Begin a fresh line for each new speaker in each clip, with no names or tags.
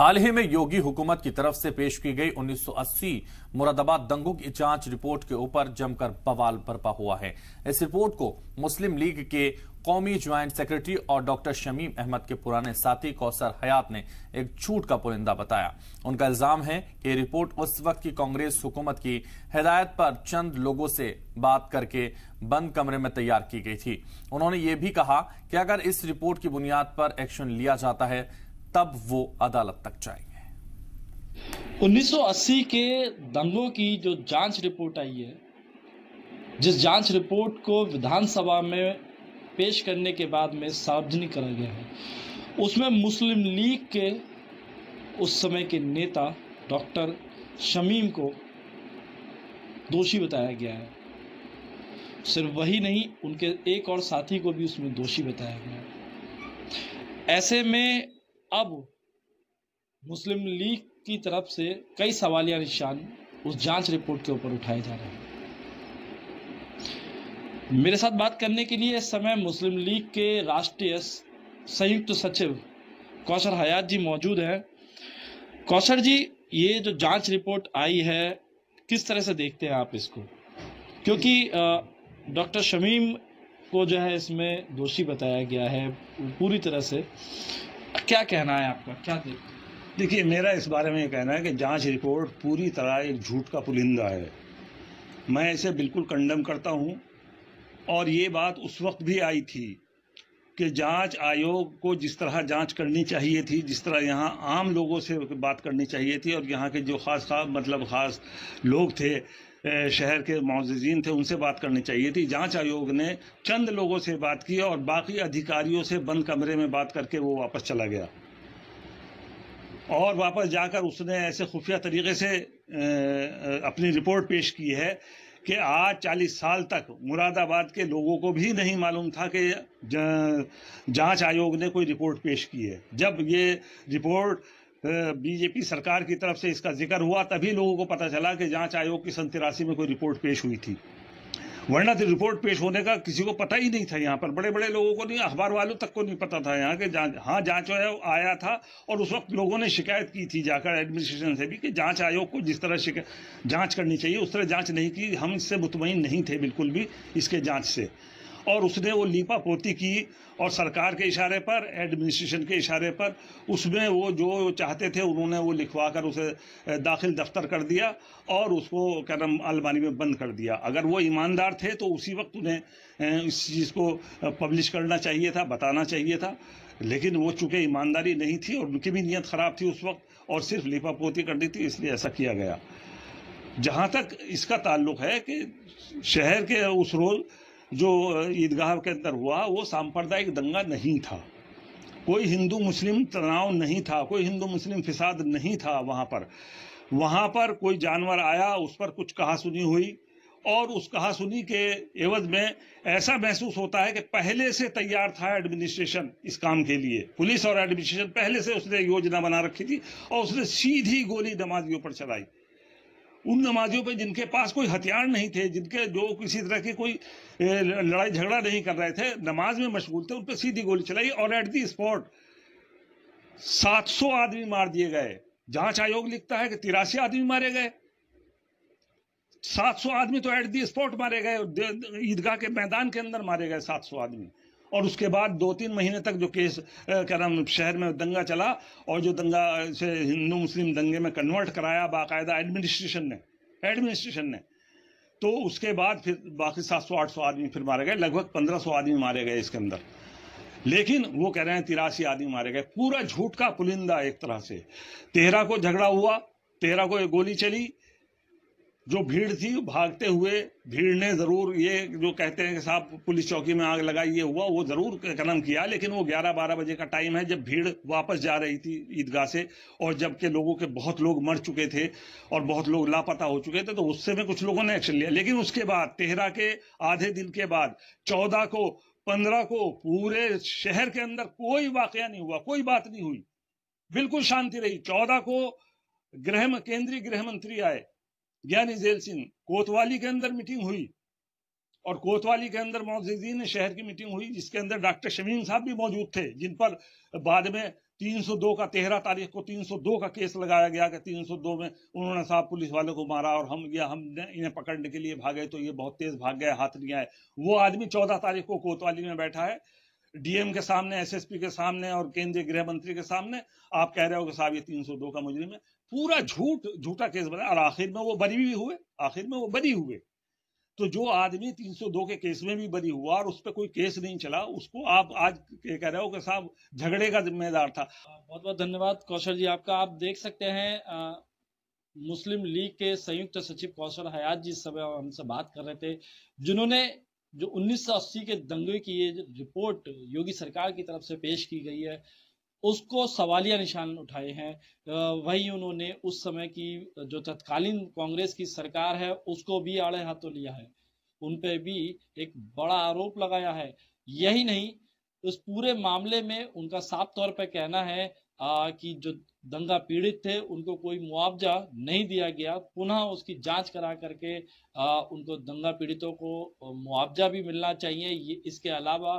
हाल ही में योगी हुकूमत की तरफ से पेश की गई 1980 मुरादाबाद दंगों की जांच रिपोर्ट के ऊपर जमकर बवाल बरपा हुआ है इस रिपोर्ट को मुस्लिम लीग के कौमी ज्वाइंट सेक्रेटरी और डॉक्टर शमीम अहमद के पुराने साथी कौसर हयात ने एक झूठ का पुलिंदा बताया उनका इल्जाम है कि रिपोर्ट उस वक्त की कांग्रेस हुकूमत की हिदायत पर चंद लोगों से बात करके बंद कमरे में तैयार की गई थी उन्होंने ये भी कहा कि अगर इस रिपोर्ट की बुनियाद पर एक्शन लिया जाता है तब वो अदालत तक जाएंगे 1980 के दंगों की जो जांच रिपोर्ट आई है जिस जांच रिपोर्ट को विधानसभा में पेश करने के बाद में सार्वजनिक करा गया है उसमें मुस्लिम लीग के उस समय के नेता डॉक्टर शमीम को दोषी बताया गया है सिर्फ वही नहीं उनके एक और साथी को भी उसमें दोषी बताया गया है ऐसे में अब मुस्लिम लीग की तरफ से कई सवालिया निशान उस जांच रिपोर्ट के ऊपर उठाए जा रहे हैं मेरे साथ बात करने के लिए इस समय मुस्लिम लीग के राष्ट्रीय संयुक्त सचिव कौशर हयात जी मौजूद हैं कौशर जी ये जो जांच रिपोर्ट आई है किस तरह से देखते हैं आप इसको क्योंकि डॉक्टर शमीम को जो है इसमें दोषी बताया गया है पूरी तरह से क्या कहना है आपका क्या
देखिए मेरा इस बारे में ये कहना है कि जांच रिपोर्ट पूरी तरह एक झूठ का पुलिंदा है मैं इसे बिल्कुल कंडम करता हूँ और ये बात उस वक्त भी आई थी कि जांच आयोग को जिस तरह जांच करनी चाहिए थी जिस तरह यहाँ आम लोगों से बात करनी चाहिए थी और यहाँ के जो खास खास मतलब खास लोग थे शहर के मुआजीन थे उनसे बात करनी चाहिए थी जांच आयोग ने चंद लोगों से बात की और बाकी अधिकारियों से बंद कमरे में बात करके वो वापस चला गया और वापस जाकर उसने ऐसे खुफिया तरीके से अपनी रिपोर्ट पेश की है कि आज चालीस साल तक मुरादाबाद के लोगों को भी नहीं मालूम था कि जांच आयोग ने कोई रिपोर्ट पेश की है जब ये रिपोर्ट बीजेपी सरकार की तरफ से इसका जिक्र हुआ तभी लोगों को पता चला कि जांच आयोग की सन तिरासी में कोई रिपोर्ट पेश हुई थी वरना तो रिपोर्ट पेश होने का किसी को पता ही नहीं था यहाँ पर बड़े बड़े लोगों को नहीं अखबार वालों तक को नहीं पता था यहाँ के जांच हाँ जाँच आया था और उस वक्त लोगों ने शिकायत की थी जाकर एडमिनिस्ट्रेशन से भी कि जांच आयोग को जिस तरह शिकायत करनी चाहिए उस तरह जाँच नहीं की हम इससे मुतमिन नहीं थे बिल्कुल भी इसके जाँच से और उसने वो लीपा पोती की और सरकार के इशारे पर एडमिनिस्ट्रेशन के इशारे पर उसमें वो जो चाहते थे उन्होंने वो लिखवा कर उसे दाखिल दफ्तर कर दिया और उसको क्या नाम अलमारी में बंद कर दिया अगर वो ईमानदार थे तो उसी वक्त उन्हें इस चीज़ को पब्लिश करना चाहिए था बताना चाहिए था लेकिन वो चूँकि ईमानदारी नहीं थी और उनकी भी नीयत ख़राब थी उस वक्त और सिर्फ लिपा पोती करनी थी इसलिए ऐसा किया गया जहाँ तक इसका ताल्लुक है कि शहर के उस रोज़ जो ईदगाह के अंदर हुआ वो सांप्रदायिक दंगा नहीं था कोई हिंदू मुस्लिम तनाव नहीं था कोई हिंदू मुस्लिम फिसाद नहीं था वहाँ पर वहाँ पर कोई जानवर आया उस पर कुछ कहा सुनी हुई और उस कहा सुनी के एवज में ऐसा महसूस होता है कि पहले से तैयार था एडमिनिस्ट्रेशन इस काम के लिए पुलिस और एडमिनिस्ट्रेशन पहले से उसने योजना बना रखी थी और उसने सीधी गोली दमादियों पर चलाई उन नमाजियों पे जिनके पास कोई हथियार नहीं थे जिनके जो किसी तरह के कोई लड़ाई झगड़ा नहीं कर रहे थे नमाज में मशगूल थे उन पर सीधी गोली चलाई और एट दी स्पॉट 700 आदमी मार दिए गए जांच आयोग लिखता है कि तिरासी आदमी मारे गए 700 आदमी तो एट दी स्पॉट मारे गए ईदगाह के मैदान के अंदर मारे गए 700 आदमी और उसके बाद दो तीन महीने तक जो केस क्या नाम शहर में दंगा चला और जो दंगा से हिंदू मुस्लिम दंगे में कन्वर्ट कराया बाकायदा एडमिनिस्ट्रेशन ने एडमिनिस्ट्रेशन ने तो उसके बाद फिर बाकी सात सौ आठ सौ आदमी फिर मारे गए लगभग पंद्रह सौ आदमी मारे गए इसके अंदर लेकिन वो कह रहे हैं तिरासी आदमी मारे गए पूरा झूठ का पुलिंदा एक तरह से तेहरा को झगड़ा हुआ तेहरा को गोली चली जो भीड़ थी भागते हुए भीड़ ने जरूर ये जो कहते हैं कि साहब पुलिस चौकी में आग लगाई ये हुआ वो जरूर कदम किया लेकिन वो 11-12 बजे का टाइम है जब भीड़ वापस जा रही थी ईदगाह से और जबकि लोगों के बहुत लोग मर चुके थे और बहुत लोग लापता हो चुके थे तो उससे में कुछ लोगों ने एक्शन लिया लेकिन उसके बाद तेहरा के आधे दिन के बाद चौदह को पंद्रह को पूरे शहर के अंदर कोई वाकया नहीं हुआ कोई बात नहीं हुई बिल्कुल शांति रही चौदह को गृह केंद्रीय गृह मंत्री आए ज्ञानी जेल सिंह कोतवाली के अंदर मीटिंग हुई और कोतवाली के अंदर मोजीन शहर की मीटिंग हुई जिसके अंदर डॉक्टर शमीम साहब भी मौजूद थे जिन पर बाद में 302 का तेरह तारीख को 302 का केस लगाया गया कि 302 में उन्होंने साहब पुलिस वालों को मारा और हम या हम इन्हें पकड़ने के लिए भागे तो ये बहुत तेज भाग गया हाथ नहीं आए वो आदमी 14 तारीख को कोतवाली में बैठा है डीएम के सामने एसएसपी के सामने और केंद्रीय गृह मंत्री के सामने आप कह रहे हो कि साहब ये 302 का मुजरिम है पूरा झूठ झूठा केस बना और आखिर में वो बरी भी हुए आखिर में वो बरी हुए तो जो आदमी 302 के केस में भी बरी हुआ और उस पर कोई केस नहीं चला उसको आप आज कह रहे हो कि साहब झगड़े का जिम्मेदार था
बहुत बहुत धन्यवाद कौशल जी आपका आप देख सकते हैं आ, मुस्लिम लीग के संयुक्त सचिव कौशल हयात जी सब हमसे बात कर रहे थे जिन्होंने जो 1980 के दंगे की ये रिपोर्ट योगी सरकार की तरफ से पेश की गई है उसको सवालिया निशान उठाए हैं वही उन्होंने उस समय की जो तत्कालीन कांग्रेस की सरकार है उसको भी आड़े हाथों लिया है उन पे भी एक बड़ा आरोप लगाया है यही नहीं उस पूरे मामले में उनका साफ तौर पर कहना है आ, कि जो दंगा पीड़ित थे उनको कोई मुआवजा नहीं दिया गया पुनः उसकी जांच करा करके आ, उनको दंगा पीड़ितों को मुआवजा भी मिलना चाहिए ये इसके अलावा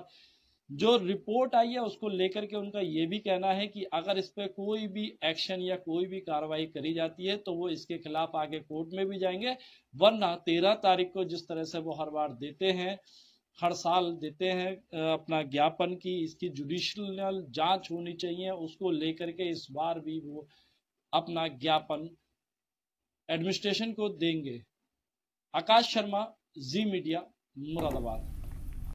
जो रिपोर्ट आई है उसको लेकर के उनका ये भी कहना है कि अगर इस पर कोई भी एक्शन या कोई भी कार्रवाई करी जाती है तो वो इसके खिलाफ आगे कोर्ट में भी जाएंगे वरना तेरह तारीख को जिस तरह से वो हर बार देते हैं हर साल देते हैं अपना ज्ञापन की इसकी जुडिशियल जांच होनी चाहिए उसको लेकर के इस बार भी वो अपना ज्ञापन एडमिनिस्ट्रेशन को देंगे आकाश शर्मा जी मीडिया मुरादाबाद